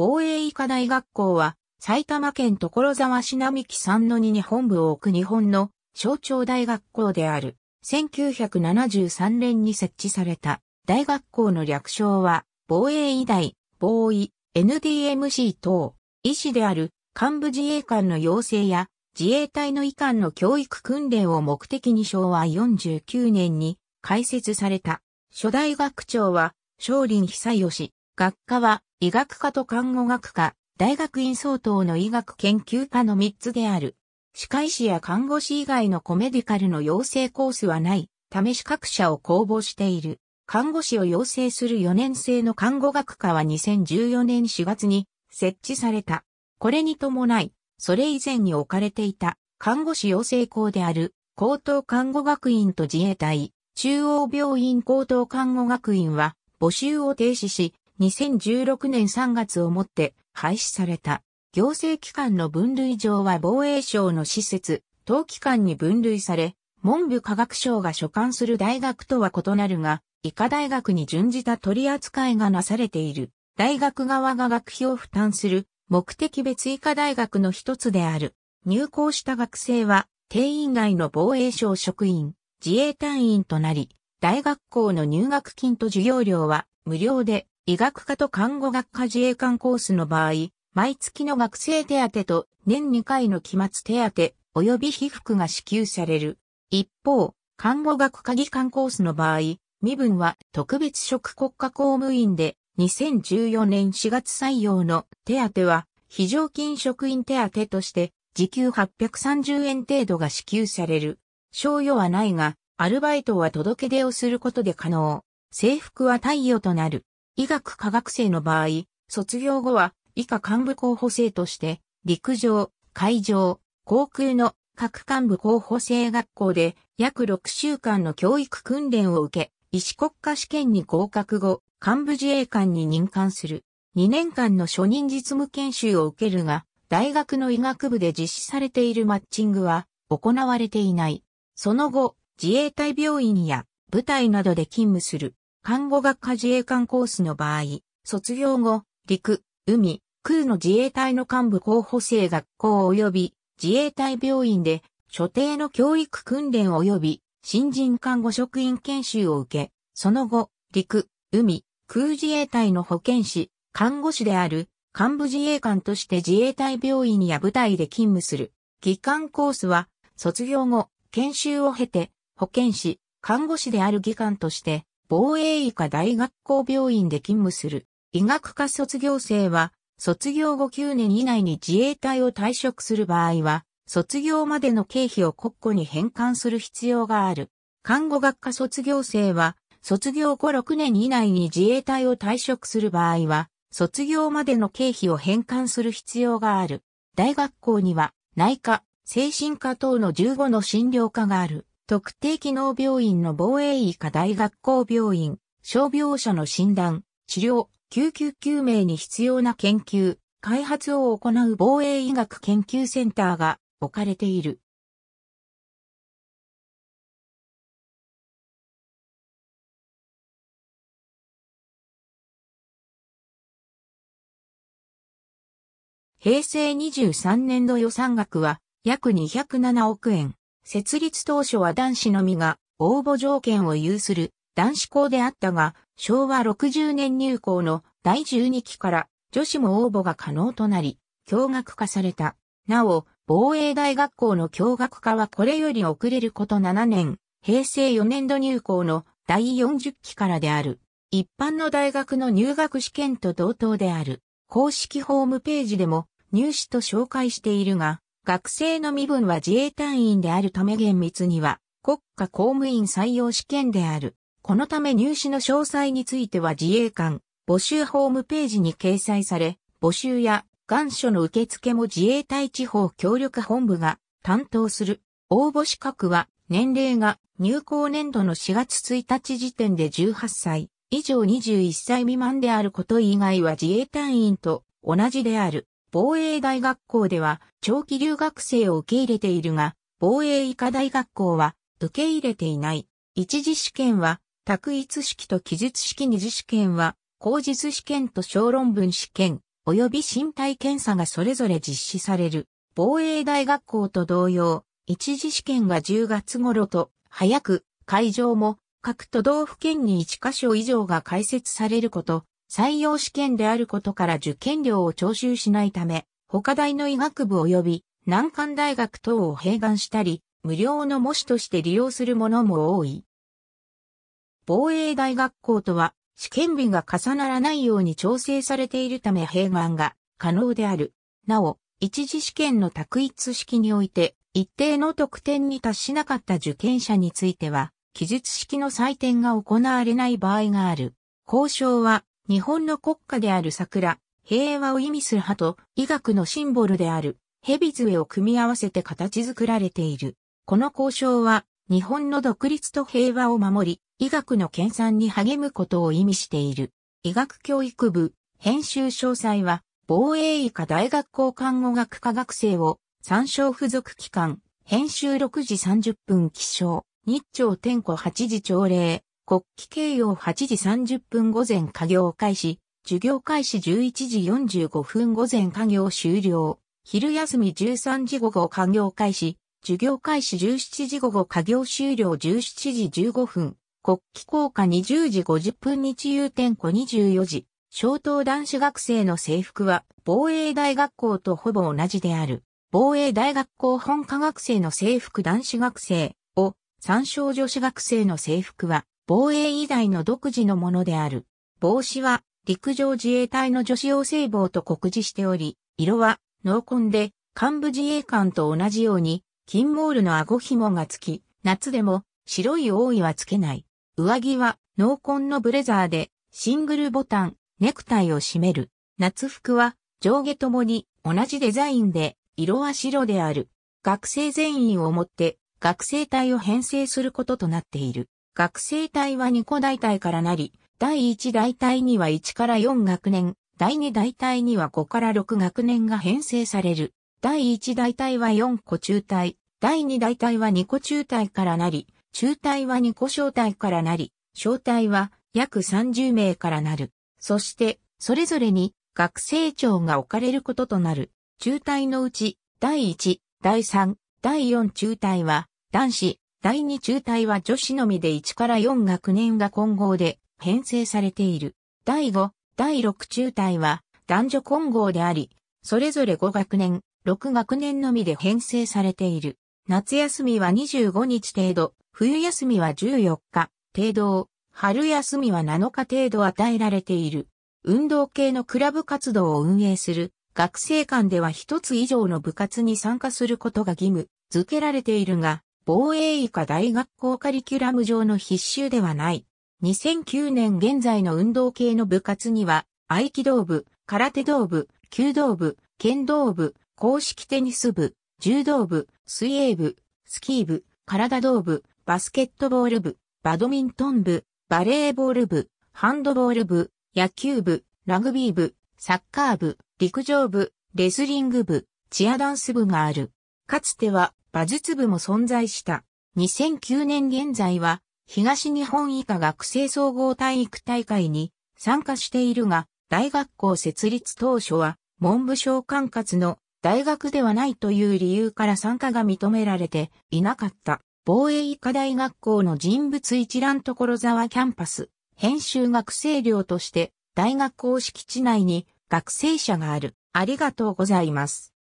防衛医科大学校は、埼玉県所沢市並木3の2に本部を置く日本の省庁大学校である。1973年に設置された大学校の略称は、防衛医大、防衛 NDMC 等、医師である幹部自衛官の養成や自衛隊の医官の教育訓練を目的に昭和49年に開設された。初代学長は、少林久義、学科は医学科と看護学科、大学院相当の医学研究科の3つである。歯科医師や看護師以外のコメディカルの養成コースはない、ため資格者を公募している。看護師を養成する4年生の看護学科は2014年4月に設置された。これに伴い、それ以前に置かれていた看護師養成校である高等看護学院と自衛隊、中央病院高等看護学院は募集を停止し、2016年3月をもって廃止された。行政機関の分類上は防衛省の施設、当機関に分類され、文部科学省が所管する大学とは異なるが、医科大学に準じた取り扱いがなされている。大学側が学費を負担する目的別医科大学の一つである。入校した学生は定員外の防衛省職員、自衛隊員となり、大学校の入学金と授業料は無料で医学科と看護学科自衛官コースの場合、毎月の学生手当と年2回の期末手当及び被服が支給される。一方、看護学科技官コースの場合、身分は特別職国家公務員で2014年4月採用の手当は非常勤職員手当として時給830円程度が支給される。賞与はないが、アルバイトは届け出をすることで可能。制服は貸与となる。医学科学生の場合、卒業後は以下幹部候補生として、陸上、海上、航空の各幹部候補生学校で約6週間の教育訓練を受け、医師国家試験に合格後、幹部自衛官に任官する。2年間の初任実務研修を受けるが、大学の医学部で実施されているマッチングは行われていない。その後、自衛隊病院や部隊などで勤務する。看護学科自衛官コースの場合、卒業後、陸、海、空の自衛隊の幹部候補生学校及び自衛隊病院で所定の教育訓練及び新人看護職員研修を受け、その後、陸、海、空自衛隊の保健師、看護師である幹部自衛官として自衛隊病院や部隊で勤務する。技官コースは卒業後、研修を経て保健師、看護師である技官として防衛医科大学校病院で勤務する。医学科卒業生は、卒業後9年以内に自衛隊を退職する場合は、卒業までの経費を国庫に返還する必要がある。看護学科卒業生は、卒業後6年以内に自衛隊を退職する場合は、卒業までの経費を返還する必要がある。大学校には、内科、精神科等の15の診療科がある。特定機能病院の防衛医科大学校病院、傷病者の診断、治療、救急救命に必要な研究、開発を行う防衛医学研究センターが置かれている。平成23年度予算額は約207億円。設立当初は男子のみが応募条件を有する男子校であったが、昭和60年入校の第12期から女子も応募が可能となり、共学化された。なお、防衛大学校の共学化はこれより遅れること7年、平成4年度入校の第40期からである。一般の大学の入学試験と同等である。公式ホームページでも入試と紹介しているが、学生の身分は自衛隊員であるため厳密には国家公務員採用試験である。このため入試の詳細については自衛官募集ホームページに掲載され、募集や願書の受付も自衛隊地方協力本部が担当する。応募資格は年齢が入校年度の4月1日時点で18歳以上21歳未満であること以外は自衛隊員と同じである。防衛大学校では長期留学生を受け入れているが、防衛医科大学校は受け入れていない。一次試験は、択一式と記述式二次試験は、口述試験と小論文試験、及び身体検査がそれぞれ実施される。防衛大学校と同様、一次試験が10月頃と、早く、会場も各都道府県に1箇所以上が開設されること、採用試験であることから受験料を徴収しないため、他大の医学部及び難関大学等を併願したり、無料の模試として利用するものも多い。防衛大学校とは、試験日が重ならないように調整されているため併願が可能である。なお、一次試験の択一式において、一定の得点に達しなかった受験者については、記述式の採点が行われない場合がある。交渉は、日本の国家である桜、平和を意味する葉と医学のシンボルである蛇杖を組み合わせて形作られている。この交渉は日本の独立と平和を守り、医学の研鑽に励むことを意味している。医学教育部編集詳細は防衛医科大学校看護学科学生を参照付属機関編集6時30分起床日朝天候8時朝礼国旗掲揚8時30分午前家業開始、授業開始11時45分午前家業終了、昼休み13時午後家業開始、授業開始17時午後家業終了17時15分、国旗効果20時50分日有点庫24時、小東男子学生の制服は防衛大学校とほぼ同じである。防衛大学校本科学生の制服男子学生を参照女子学生の制服は防衛以外の独自のものである。帽子は陸上自衛隊の女子養成帽と酷似しており、色は濃紺で幹部自衛官と同じように金モールの顎紐がつき、夏でも白い覆いはつけない。上着は濃紺のブレザーでシングルボタン、ネクタイを締める。夏服は上下ともに同じデザインで色は白である。学生全員をもって学生隊を編成することとなっている。学生隊は2個大隊からなり、第1大隊には1から4学年、第2大隊には5から6学年が編成される。第1大隊は4個中隊、第2大隊は2個中隊からなり、中隊は2個小隊からなり、小隊は約30名からなる。そして、それぞれに学生長が置かれることとなる。中隊のうち、第1、第3、第4中隊は、男子、第二中隊は女子のみで1から4学年が混合で編成されている。第5、第6中隊は男女混合であり、それぞれ5学年、6学年のみで編成されている。夏休みは25日程度、冬休みは14日程度、春休みは7日程度与えられている。運動系のクラブ活動を運営する学生間では一つ以上の部活に参加することが義務付けられているが、防衛医科大学校カリキュラム上の必修ではない。2009年現在の運動系の部活には、合気道部、空手道部、弓道部、剣道部、公式テニス部、柔道部、水泳部、スキー部、体道部、バスケットボール部、バドミントン部、バレーボール部、ハンドボール部、野球部、ラグビー部、サッカー部、陸上部、レスリング部、チアダンス部がある。かつては馬術部も存在した。2009年現在は、東日本以下学生総合体育大会に参加しているが、大学校設立当初は、文部省管轄の大学ではないという理由から参加が認められていなかった。防衛医科大学校の人物一覧所沢キャンパス、編集学生寮として、大学校敷地内に学生者がある。ありがとうございます。